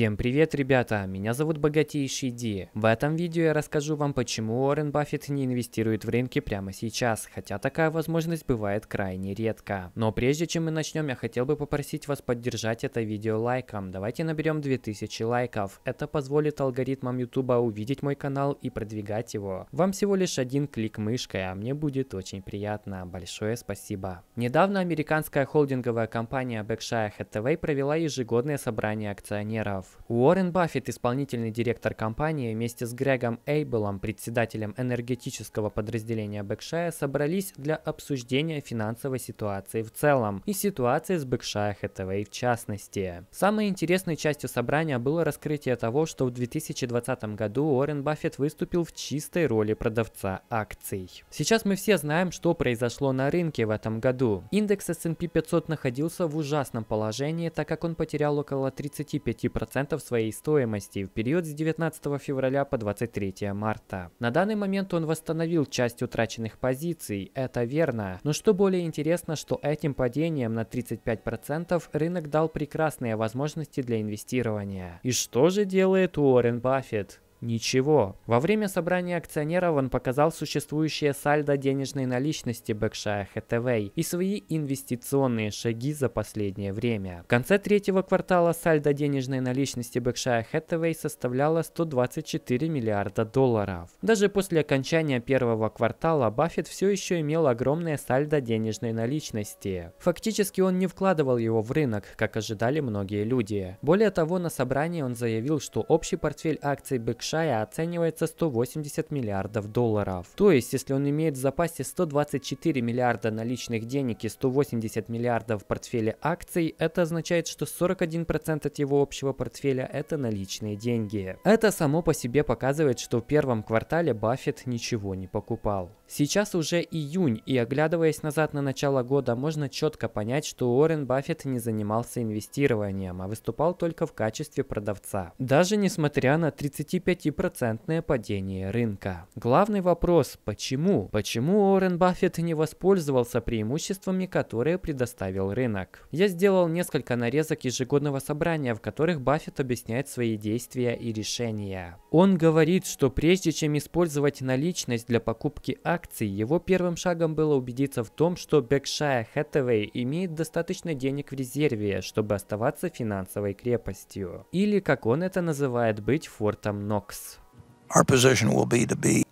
Всем привет, ребята! Меня зовут Богатейший Ди. В этом видео я расскажу вам, почему Уоррен Баффет не инвестирует в рынки прямо сейчас, хотя такая возможность бывает крайне редко. Но прежде чем мы начнем, я хотел бы попросить вас поддержать это видео лайком. Давайте наберем 2000 лайков. Это позволит алгоритмам YouTube увидеть мой канал и продвигать его. Вам всего лишь один клик мышкой, а мне будет очень приятно. Большое спасибо. Недавно американская холдинговая компания Berkshire Hathaway провела ежегодное собрание акционеров Уоррен Баффет, исполнительный директор компании, вместе с Грегом Эйбелом, председателем энергетического подразделения Бэкшая, собрались для обсуждения финансовой ситуации в целом и ситуации с Бэкшая Хэтэвэй в частности. Самой интересной частью собрания было раскрытие того, что в 2020 году Уоррен Баффет выступил в чистой роли продавца акций. Сейчас мы все знаем, что произошло на рынке в этом году. Индекс S&P 500 находился в ужасном положении, так как он потерял около 35% процентов своей стоимости в период с 19 февраля по 23 марта. На данный момент он восстановил часть утраченных позиций, это верно. Но что более интересно, что этим падением на 35% процентов рынок дал прекрасные возможности для инвестирования. И что же делает Уоррен Баффет? Ничего. Во время собрания акционеров он показал существующее сальдо денежной наличности Berkshire Hathaway и свои инвестиционные шаги за последнее время. В конце третьего квартала сальдо денежной наличности Berkshire Hathaway составляла 124 миллиарда долларов. Даже после окончания первого квартала Баффет все еще имел огромное сальдо денежной наличности. Фактически он не вкладывал его в рынок, как ожидали многие люди. Более того, на собрании он заявил, что общий портфель акций Berkshire США а оценивается 180 миллиардов долларов. То есть, если он имеет в запасе 124 миллиарда наличных денег и 180 миллиардов в портфеле акций, это означает, что 41% от его общего портфеля это наличные деньги. Это само по себе показывает, что в первом квартале Баффет ничего не покупал. Сейчас уже июнь, и оглядываясь назад на начало года, можно четко понять, что Уоррен Баффет не занимался инвестированием, а выступал только в качестве продавца. Даже несмотря на 35-процентное падение рынка. Главный вопрос – почему? Почему Уоррен Баффет не воспользовался преимуществами, которые предоставил рынок? Я сделал несколько нарезок ежегодного собрания, в которых Баффет объясняет свои действия и решения. Он говорит, что прежде чем использовать наличность для покупки акций, акций, его первым шагом было убедиться в том, что Бекшая Хэтэвэй имеет достаточно денег в резерве, чтобы оставаться финансовой крепостью. Или, как он это называет, быть фортом Нокс.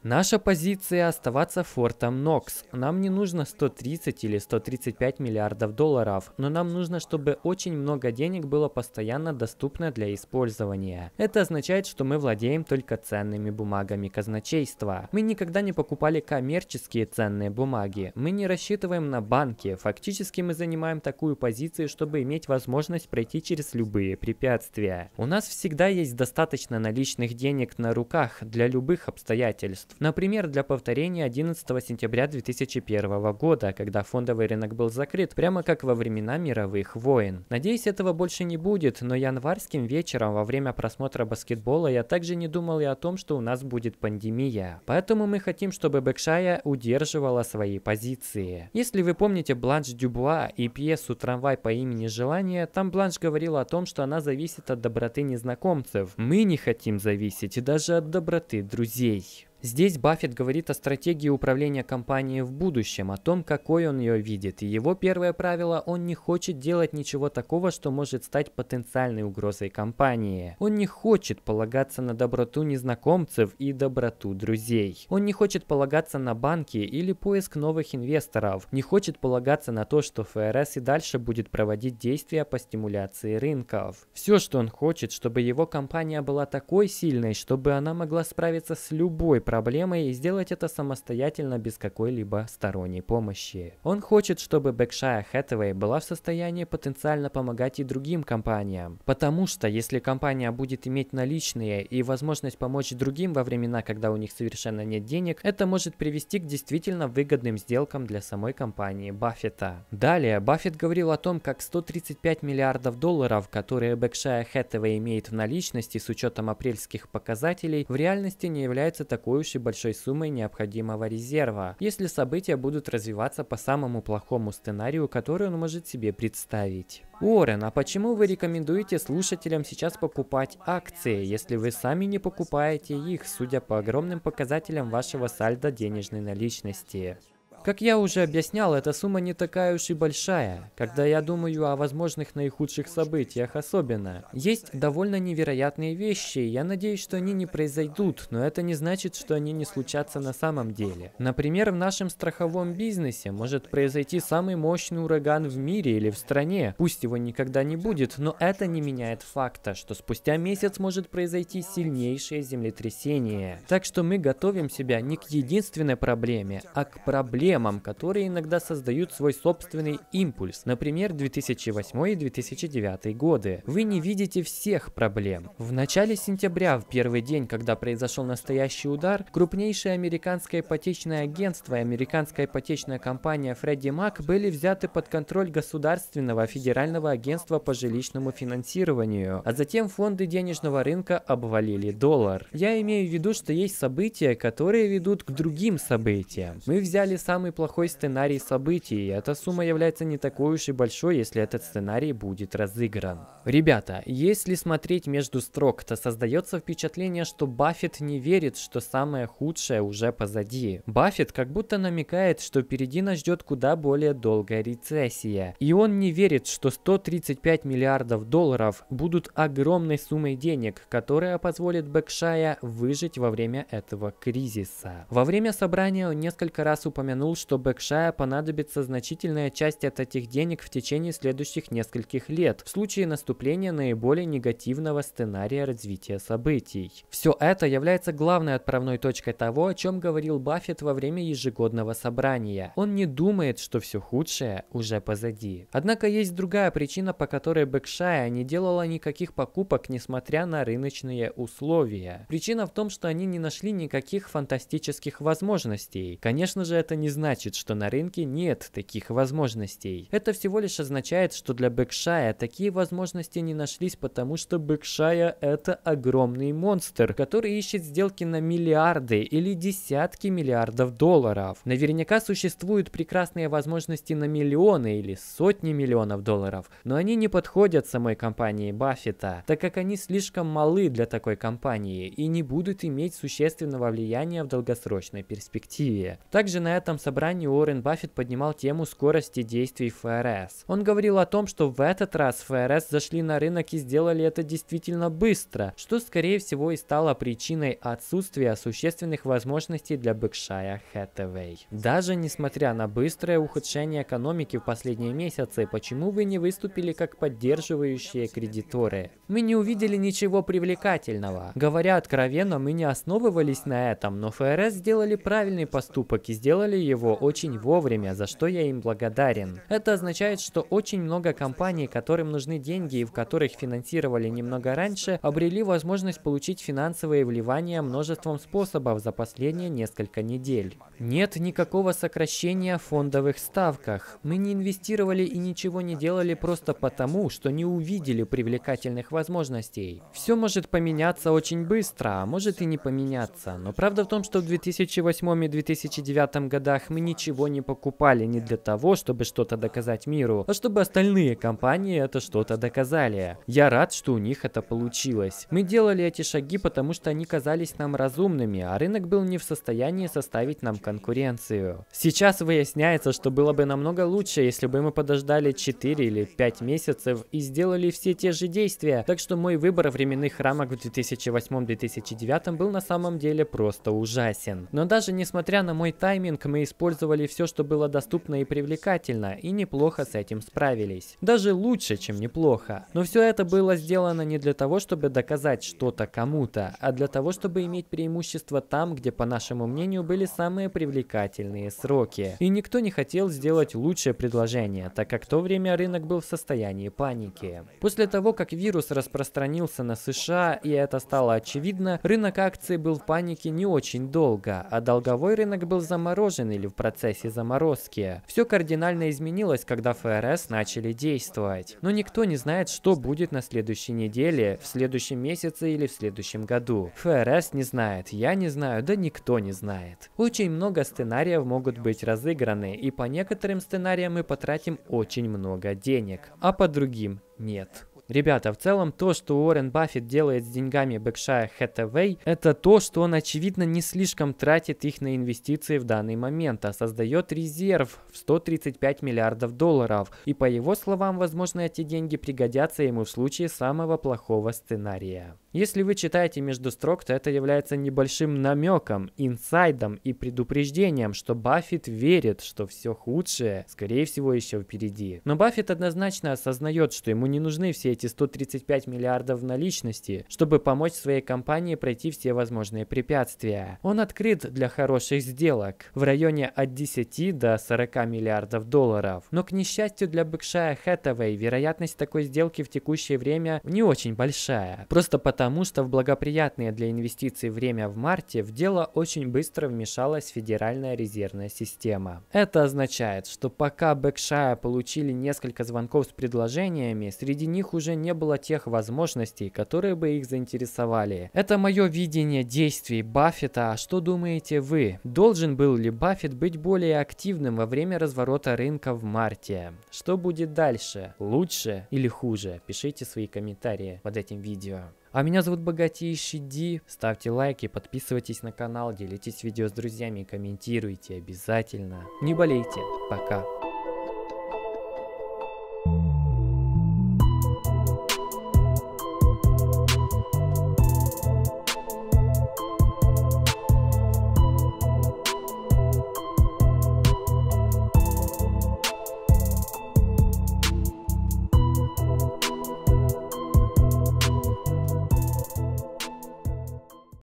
Наша позиция оставаться фортом Нокс. Нам не нужно 130 или 135 миллиардов долларов, но нам нужно, чтобы очень много денег было постоянно доступно для использования. Это означает, что мы владеем только ценными бумагами казначейства. Мы никогда не покупали коммерческие ценные бумаги. Мы не рассчитываем на банки. Фактически мы занимаем такую позицию, чтобы иметь возможность пройти через любые препятствия. У нас всегда есть достаточно наличных денег на руках, для любых обстоятельств. Например, для повторения 11 сентября 2001 года, когда фондовый рынок был закрыт, прямо как во времена мировых войн. Надеюсь, этого больше не будет, но январским вечером во время просмотра баскетбола я также не думал и о том, что у нас будет пандемия. Поэтому мы хотим, чтобы Бэкшая удерживала свои позиции. Если вы помните Бланш Дюбуа и пьесу «Трамвай по имени Желание», там Бланш говорила о том, что она зависит от доброты незнакомцев. Мы не хотим зависеть даже от доброты ты друзей Здесь Баффет говорит о стратегии управления компанией в будущем, о том, какой он ее видит. И его первое правило – он не хочет делать ничего такого, что может стать потенциальной угрозой компании. Он не хочет полагаться на доброту незнакомцев и доброту друзей. Он не хочет полагаться на банки или поиск новых инвесторов. Не хочет полагаться на то, что ФРС и дальше будет проводить действия по стимуляции рынков. Все, что он хочет, чтобы его компания была такой сильной, чтобы она могла справиться с любой проблемой и сделать это самостоятельно без какой-либо сторонней помощи. Он хочет, чтобы Бэкшая Hathaway была в состоянии потенциально помогать и другим компаниям, потому что если компания будет иметь наличные и возможность помочь другим во времена, когда у них совершенно нет денег, это может привести к действительно выгодным сделкам для самой компании Баффета. Далее, Баффет говорил о том, как 135 миллиардов долларов, которые Бэкшая Хэтэвэй имеет в наличности с учетом апрельских показателей, в реальности не являются такой существующей большой суммой необходимого резерва, если события будут развиваться по самому плохому сценарию, который он может себе представить. Уоррен, а почему вы рекомендуете слушателям сейчас покупать акции, если вы сами не покупаете их, судя по огромным показателям вашего сальда денежной наличности? Как я уже объяснял, эта сумма не такая уж и большая. Когда я думаю о возможных наихудших событиях особенно, есть довольно невероятные вещи, я надеюсь, что они не произойдут, но это не значит, что они не случатся на самом деле. Например, в нашем страховом бизнесе может произойти самый мощный ураган в мире или в стране, пусть его никогда не будет, но это не меняет факта, что спустя месяц может произойти сильнейшее землетрясение. Так что мы готовим себя не к единственной проблеме, а к проблеме, проблемам, которые иногда создают свой собственный импульс, например, 2008 и 2009 годы. Вы не видите всех проблем. В начале сентября, в первый день, когда произошел настоящий удар, крупнейшее американское ипотечное агентство и американская ипотечная компания Freddie Mac были взяты под контроль Государственного федерального агентства по жилищному финансированию, а затем фонды денежного рынка обвалили доллар. Я имею в виду, что есть события, которые ведут к другим событиям. Мы взяли сам самый плохой сценарий событий, и эта сумма является не такой уж и большой, если этот сценарий будет разыгран. Ребята, если смотреть между строк, то создается впечатление, что Баффет не верит, что самое худшее уже позади. Баффет как будто намекает, что впереди нас ждет куда более долгая рецессия. И он не верит, что 135 миллиардов долларов будут огромной суммой денег, которая позволит Бэкшая выжить во время этого кризиса. Во время собрания он несколько раз упомянул подчеркнул, что Бэкшая понадобится значительная часть от этих денег в течение следующих нескольких лет, в случае наступления наиболее негативного сценария развития событий. Все это является главной отправной точкой того, о чем говорил Баффет во время ежегодного собрания. Он не думает, что все худшее уже позади. Однако есть другая причина, по которой Бэкшая не делала никаких покупок, несмотря на рыночные условия. Причина в том, что они не нашли никаких фантастических возможностей. Конечно же, это не значит, что на рынке нет таких возможностей. Это всего лишь означает, что для Бэкшая такие возможности не нашлись, потому что Бэкшая это огромный монстр, который ищет сделки на миллиарды или десятки миллиардов долларов. Наверняка существуют прекрасные возможности на миллионы или сотни миллионов долларов, но они не подходят самой компании Баффета, так как они слишком малы для такой компании и не будут иметь существенного влияния в долгосрочной перспективе. Также на этом собрании Уоррен Баффет поднимал тему скорости действий ФРС. Он говорил о том, что в этот раз ФРС зашли на рынок и сделали это действительно быстро, что скорее всего и стало причиной отсутствия существенных возможностей для Бэкшая Хэтэвэй. Даже несмотря на быстрое ухудшение экономики в последние месяцы, почему вы не выступили как поддерживающие кредиторы? Мы не увидели ничего привлекательного. Говоря откровенно, мы не основывались на этом, но ФРС сделали правильный поступок и сделали его его очень вовремя, за что я им благодарен. Это означает, что очень много компаний, которым нужны деньги и в которых финансировали немного раньше, обрели возможность получить финансовые вливания множеством способов за последние несколько недель. Нет никакого сокращения в фондовых ставках. Мы не инвестировали и ничего не делали просто потому, что не увидели привлекательных возможностей. Все может поменяться очень быстро, а может и не поменяться. Но правда в том, что в 2008 и 2009 годах которых мы ничего не покупали не для того, чтобы что-то доказать миру, а чтобы остальные компании это что-то доказали. Я рад, что у них это получилось. Мы делали эти шаги, потому что они казались нам разумными, а рынок был не в состоянии составить нам конкуренцию. Сейчас выясняется, что было бы намного лучше, если бы мы подождали 4 или 5 месяцев и сделали все те же действия, так что мой выбор временных рамок в 2008-2009 был на самом деле просто ужасен. Но даже несмотря на мой тайминг, мы использовали все, что было доступно и привлекательно, и неплохо с этим справились. Даже лучше, чем неплохо. Но все это было сделано не для того, чтобы доказать что-то кому-то, а для того, чтобы иметь преимущество там, где, по нашему мнению, были самые привлекательные сроки. И никто не хотел сделать лучшее предложение, так как в то время рынок был в состоянии паники. После того, как вирус распространился на США, и это стало очевидно, рынок акций был в панике не очень долго, а долговой рынок был заморожен или в процессе заморозки. Все кардинально изменилось, когда ФРС начали действовать. Но никто не знает, что будет на следующей неделе, в следующем месяце или в следующем году. ФРС не знает, я не знаю, да никто не знает. Очень много сценариев могут быть разыграны, и по некоторым сценариям мы потратим очень много денег, а по другим нет. Ребята, в целом то, что Уоррен Баффет делает с деньгами Бэкшая Хэтэвэй, это то, что он, очевидно, не слишком тратит их на инвестиции в данный момент, а создает резерв в 135 миллиардов долларов. И по его словам, возможно, эти деньги пригодятся ему в случае самого плохого сценария. Если вы читаете между строк, то это является небольшим намеком, инсайдом и предупреждением, что Баффет верит, что все худшее, скорее всего, еще впереди. Но Баффет однозначно осознает, что ему не нужны все эти 135 миллиардов наличности, чтобы помочь своей компании пройти все возможные препятствия. Он открыт для хороших сделок в районе от 10 до 40 миллиардов долларов. Но, к несчастью для Бэкшая Хэтэвэй, вероятность такой сделки в текущее время не очень большая. Просто потому, что в благоприятное для инвестиций время в марте в дело очень быстро вмешалась Федеральная резервная система. Это означает, что пока Бэкшая получили несколько звонков с предложениями, среди них уже уже не было тех возможностей, которые бы их заинтересовали. Это мое видение действий Баффета, а что думаете вы? Должен был ли Баффет быть более активным во время разворота рынка в марте? Что будет дальше? Лучше или хуже? Пишите свои комментарии под этим видео. А меня зовут Богатейший Ди. Ставьте лайки, подписывайтесь на канал, делитесь видео с друзьями, комментируйте обязательно. Не болейте. Пока.